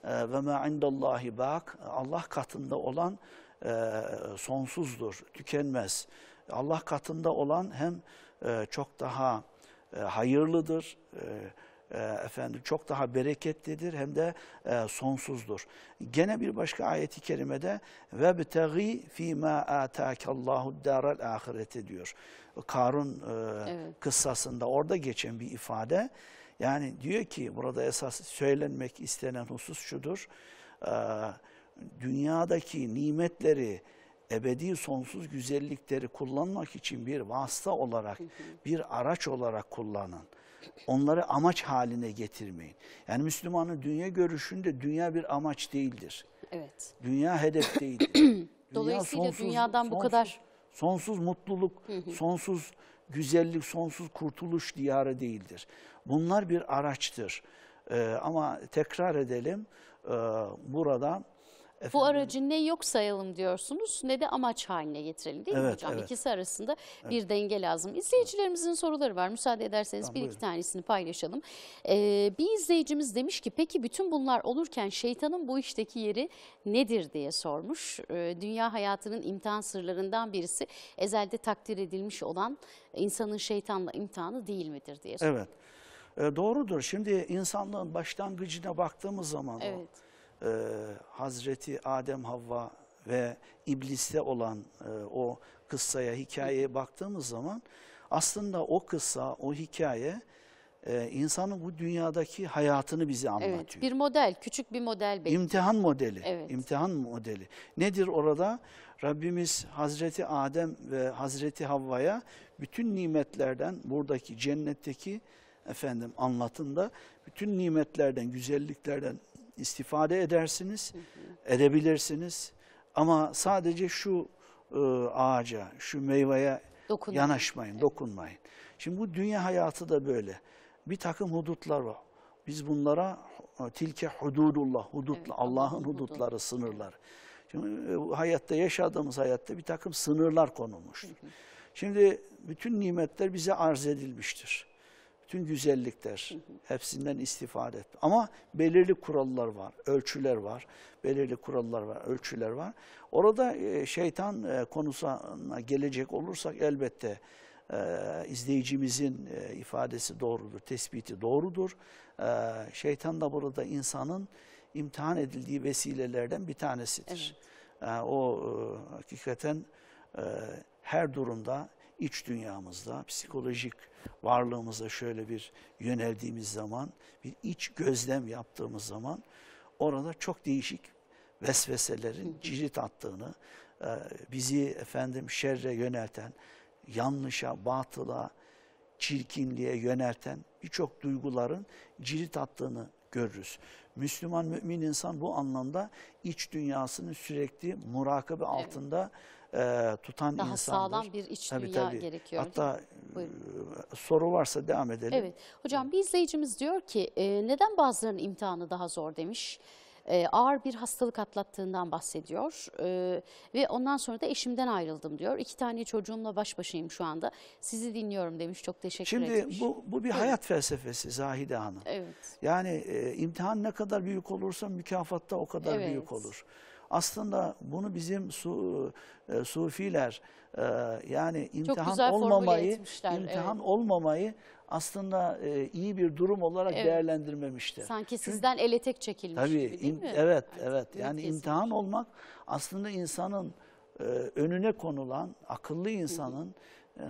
C: e ve ma indallahi bak Allah katında olan e, sonsuzdur, tükenmez. Allah katında olan hem e, çok daha e, hayırlıdır, e, ee, efendim çok daha bereketlidir hem de e, sonsuzdur. Gene bir başka ayeti kerimede ve bitagi fi ma atakallahu daral ahirete diyor. Karun e, evet. kıssasında orada geçen bir ifade. Yani diyor ki burada esas söylenmek istenen husus şudur. E, dünyadaki nimetleri ebedi sonsuz güzellikleri kullanmak için bir vasıta olarak, bir araç olarak kullanın. Onları amaç haline getirmeyin. Yani Müslümanın dünya görüşünde dünya bir amaç değildir. Evet. Dünya hedef değildir. dünya
A: Dolayısıyla sonsuz, dünyadan bu kadar
C: sonsuz mutluluk, sonsuz güzellik, sonsuz kurtuluş diyarı değildir. Bunlar bir araçtır. Ee, ama tekrar edelim. E, burada
A: Efendim, bu aracı ne yok sayalım diyorsunuz ne de amaç haline getirelim değil evet, mi hocam? Evet. İkisi arasında evet. bir denge lazım. İzleyicilerimizin soruları var. Müsaade ederseniz tamam, bir buyurun. iki tanesini paylaşalım. Ee, bir izleyicimiz demiş ki peki bütün bunlar olurken şeytanın bu işteki yeri nedir diye sormuş. Ee, dünya hayatının imtihan sırlarından birisi ezelde takdir edilmiş olan insanın şeytanla imtihanı değil midir diye sormuş.
C: Evet. E, doğrudur. Şimdi insanlığın başlangıcına baktığımız zaman evet. o e, Hazreti Adem Havva ve ibliste olan e, o kıssaya, hikayeye baktığımız zaman aslında o kıssa, o hikaye e, insanın bu dünyadaki hayatını bize anlatıyor. Evet, bir
A: model, küçük bir model belki.
C: İmtihan modeli, evet. imtihan modeli. Nedir orada? Rabbimiz Hazreti Adem ve Hazreti Havva'ya bütün nimetlerden buradaki cennetteki efendim anlatında bütün nimetlerden, güzelliklerden istifade edersiniz, edebilirsiniz. Ama sadece şu e, ağaca, şu meyveye dokunmayın. yanaşmayın, dokunmayın. Şimdi bu dünya hayatı da böyle. Bir takım hudutlar var. Biz bunlara e, tilke hududullah, hudutla evet, Allah'ın hudutları, hududu. sınırlar. Şimdi e, hayatta yaşadığımız hayatta bir takım sınırlar konulmuştur. Şimdi bütün nimetler bize arz edilmiştir tüm güzellikler hepsinden istifade et. Ama belirli kurallar var, ölçüler var, belirli kurallar var, ölçüler var. Orada e, şeytan e, konusuna gelecek olursak elbette e, izleyicimizin ifadesi doğrudur, tespiti doğrudur. Şeytan da burada insanın imtihan edildiği vesilelerden bir tanesidir. Evet. O hakikaten her durumda iç dünyamızda, psikolojik varlığımıza şöyle bir yöneldiğimiz zaman, bir iç gözlem yaptığımız zaman orada çok değişik vesveselerin cirit attığını, e, bizi efendim şerre yönelten, yanlışa, batıla, çirkinliğe yönelten birçok duyguların cirit attığını görürüz. Müslüman mümin insan bu anlamda iç dünyasının sürekli murakabe evet. altında e, tutan Daha insandır. Daha sağlam bir iç tabii, tabii. gerekiyor. Hatta e, soru varsa devam edelim. Evet.
A: Hocam bir izleyicimiz diyor ki e, neden bazılarının imtihanı daha zor demiş e, ağır bir hastalık atlattığından bahsediyor. E, ve ondan sonra da eşimden ayrıldım diyor. İki tane çocuğumla baş başayım şu anda. Sizi dinliyorum demiş. Çok teşekkür Şimdi etmiş. Şimdi
C: bu, bu bir evet. hayat felsefesi Zahide Hanım. Evet. Yani e, imtihan ne kadar büyük olursa mükafat da o kadar evet. büyük olur. Evet. Aslında bunu bizim su, e, sufiler e, yani imtihan olmamayı imtihan evet. olmamayı aslında e, iyi bir durum olarak evet. değerlendirmemiştir. Sanki
A: Çünkü, sizden ele tek çekilmiş tabii, gibi değil mi? Evet,
C: Artık evet. Yani imtihan kesinlikle. olmak aslında insanın e, önüne konulan akıllı insanın Hı -hı e,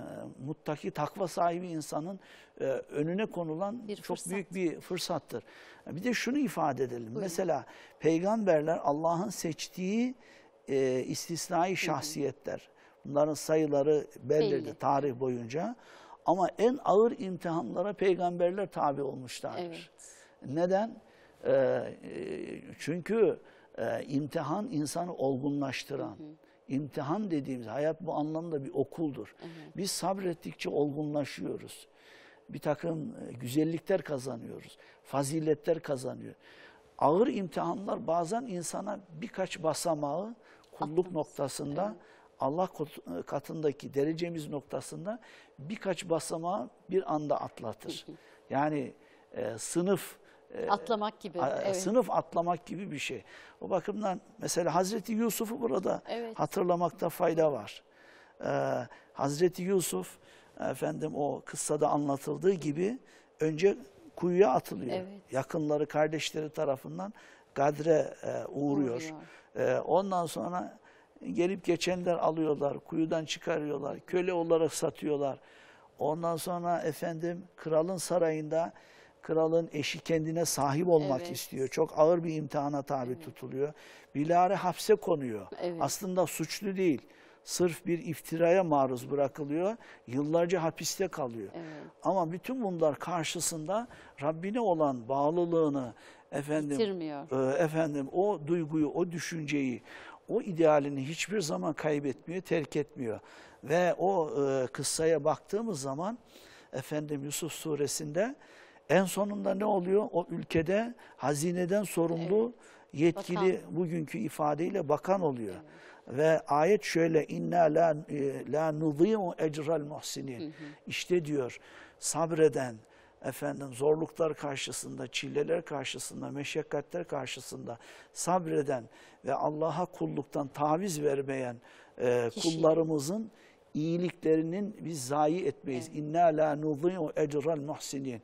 C: muttaki takva sahibi insanın e, önüne konulan bir çok büyük bir fırsattır. E, bir de şunu ifade edelim. Buyurun. Mesela peygamberler Allah'ın seçtiği e, istisnai şahsiyetler. Bunların sayıları belirli Belli. tarih boyunca. Ama en ağır imtihanlara peygamberler tabi olmuşlardır. Evet. Neden? e, e çünkü e, imtihan insanı olgunlaştıran... Hı hı imtihan dediğimiz hayat bu anlamda bir okuldur. Hı Biz sabrettikçe olgunlaşıyoruz. Bir takım e, güzellikler kazanıyoruz. Faziletler kazanıyor. Ağır imtihanlar bazen insana birkaç basamağı kulluk Aklımız. noktasında evet. Allah e, katındaki derecemiz noktasında birkaç basamağı bir anda atlatır. yani e, sınıf ee, atlamak
A: gibi. Evet. Sınıf
C: atlamak gibi bir şey. O bakımdan mesela Hazreti Yusuf'u burada evet. hatırlamakta fayda var. Ee, Hazreti Yusuf efendim o kıssada anlatıldığı gibi önce kuyuya atılıyor. Evet. Yakınları, kardeşleri tarafından gadre e, uğruyor. E, ondan sonra gelip geçenler alıyorlar, kuyudan çıkarıyorlar, köle olarak satıyorlar. Ondan sonra efendim kralın sarayında Kralın eşi kendine sahip olmak evet. istiyor. Çok ağır bir imtihana tabi evet. tutuluyor. Bilare hapse konuyor. Evet. Aslında suçlu değil. Sırf bir iftiraya maruz bırakılıyor. Yıllarca hapiste kalıyor. Evet. Ama bütün bunlar karşısında Rabbine olan bağlılığını efendim e, efendim o duyguyu, o düşünceyi, o idealini hiçbir zaman kaybetmiyor, terk etmiyor. Ve o e, kıssaya baktığımız zaman efendim Yusuf suresinde en sonunda ne oluyor? O ülkede hazineden sorumlu yetkili bakan. bugünkü ifadeyle bakan oluyor. Evet. Ve ayet şöyle inna la e, la nudhi'u ecral muhsinin. Hı İşte diyor sabreden efendim zorluklar karşısında, çileler karşısında, meşakkatler karşısında sabreden ve Allah'a kulluktan taviz vermeyen e, kullarımızın iyiliklerinin biz zayi etmeyiz. İnna la nudhi'u ecral muhsinin.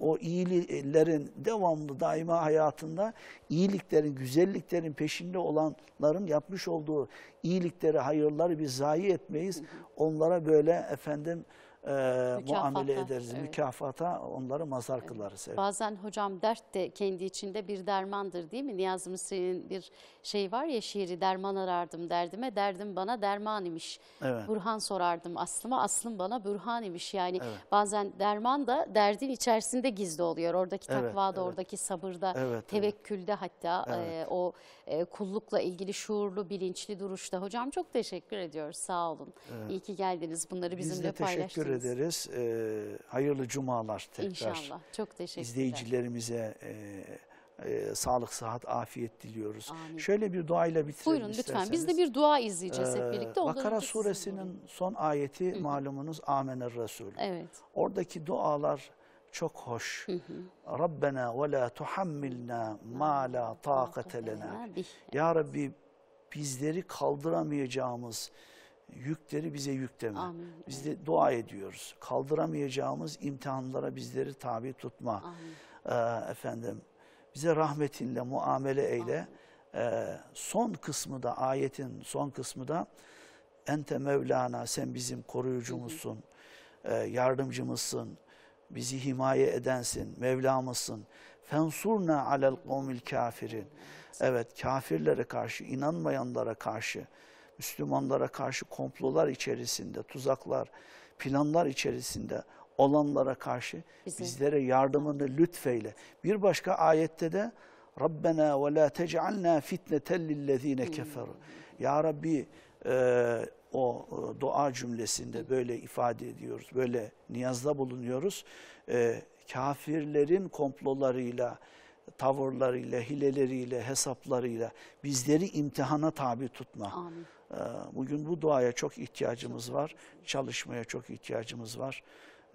C: O iyiliklerin devamlı daima hayatında iyiliklerin, güzelliklerin peşinde olanların yapmış olduğu iyilikleri, hayırları biz zayi etmeyiz. Onlara böyle efendim e, muamele ederiz, evet. mükafata onları mazhar evet. kılarız. Evet.
A: Bazen hocam dert de kendi içinde bir dermandır değil mi? Niyazi Mısri'nin bir şey var ya şiiri derman arardım derdime, derdim bana derman imiş. Evet. Burhan sorardım aslıma, aslım bana burhan imiş. Yani evet. bazen derman da derdin içerisinde gizli oluyor. Oradaki evet, takvada, evet. oradaki sabırda, evet, tevekkülde evet. hatta evet. E, o e, kullukla ilgili şuurlu, bilinçli duruşta. Hocam çok teşekkür ediyoruz, sağ olun. Evet. İyi ki geldiniz, bunları bizimle Biz paylaştınız
C: ederiz. E, hayırlı cumalar tekrar. İnşallah. Çok teşekkürler. İzleyicilerimize e, e, sağlık, sıhhat, afiyet diliyoruz. Amin. Şöyle bir duayla bitirelim Buyurun isterseniz. lütfen. Biz
A: de bir dua izleyeceğiz hep ee, birlikte. Bakara
C: suresinin son ayeti Hı -hı. malumunuz Amener Resul. Evet. Oradaki dualar çok hoş. Hı hı. Rabbena ve la tuhammilna ma la taqate lena. Ya Rabbi bizleri kaldıramayacağımız yükleri bize yükleme. Amin. Biz de dua ediyoruz. Kaldıramayacağımız imtihanlara bizleri tabi tutma. Amin. Ee, efendim bize rahmetinle muamele eyle. Ee, son kısmı da ayetin son kısmı da Ente Mevlana sen bizim koruyucumuzsun, e, yardımcımızsın, bizi himaye edensin, Mevlamızsın. Fensurna alel kavmil kafirin. Evet kafirlere karşı, inanmayanlara karşı Müslümanlara karşı komplolar içerisinde, tuzaklar, planlar içerisinde olanlara karşı Bizim. bizlere yardımını lütfeyle. Bir başka ayette de Rabbena ve la tec'alna fitneten lillezine hmm. keferu. Ya Rabbi e, o e, dua cümlesinde böyle ifade ediyoruz, böyle niyazda bulunuyoruz. E, kafirlerin komplolarıyla, tavırlarıyla, hileleriyle, hesaplarıyla bizleri imtihana tabi tutma. Amin. Ee, bugün bu duaya çok ihtiyacımız çok var, çalışmaya çok ihtiyacımız var.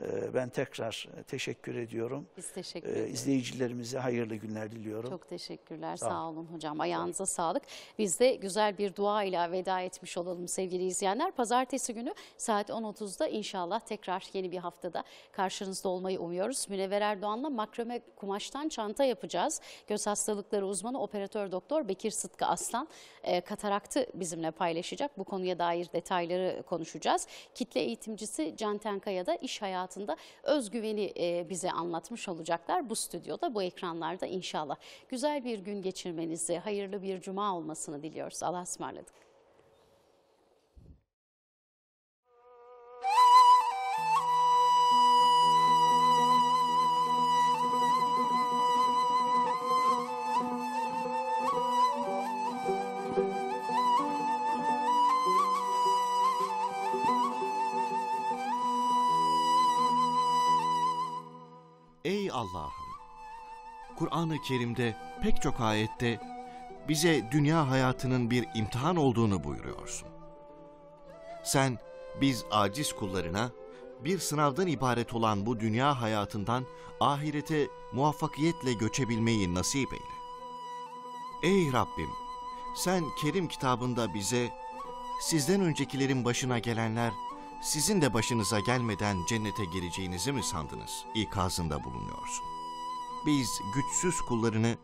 C: Ee, ben tekrar e, teşekkür ediyorum.
A: Biz teşekkür ee, ederiz.
C: İzleyicilerimize hayırlı günler diliyorum. Çok
A: teşekkürler. Sağ, Sağ olun hocam. Ayağınıza Sağ sağlık. Biz de güzel bir dua ile veda etmiş olalım sevgili izleyenler. Pazartesi günü saat 10.30'da inşallah tekrar yeni bir haftada karşınızda olmayı umuyoruz. Münevver Erdoğan'la makrame kumaştan çanta yapacağız. Göz hastalıkları uzmanı operatör doktor Bekir Sıtkı Aslan e, kataraktı bizimle paylaşacak. Bu konuya dair detayları konuşacağız. Kitle eğitimcisi Can Tenkaya da iş hayatı hayatında özgüveni e, bize anlatmış olacaklar bu stüdyoda, bu ekranlarda inşallah. Güzel bir gün geçirmenizi, hayırlı bir cuma olmasını diliyoruz. Allah'a ısmarladık.
B: Allah'ım! Kur'an-ı Kerim'de pek çok ayette bize dünya hayatının bir imtihan olduğunu buyuruyorsun. Sen biz aciz kullarına bir sınavdan ibaret olan bu dünya hayatından ahirete muvaffakiyetle göçebilmeyi nasip eyle. Ey Rabbim! Sen Kerim kitabında bize sizden öncekilerin başına gelenler sizin de başınıza gelmeden cennete gireceğinizi mi sandınız? İkazında bulunuyorsun. Biz güçsüz kullarını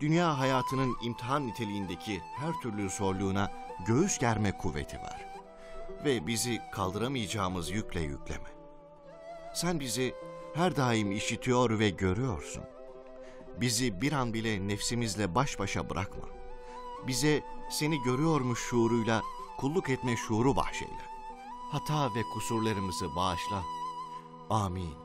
B: dünya hayatının imtihan niteliğindeki her türlü zorluğuna göğüs germe kuvveti var. Ve bizi kaldıramayacağımız yükle yükleme. Sen bizi her daim işitiyor ve görüyorsun. Bizi bir an bile nefsimizle baş başa bırakma. Bize seni görüyormuş şuuruyla kulluk etme şuuru bahşeyle hata ve kusurlarımızı bağışla. Amin.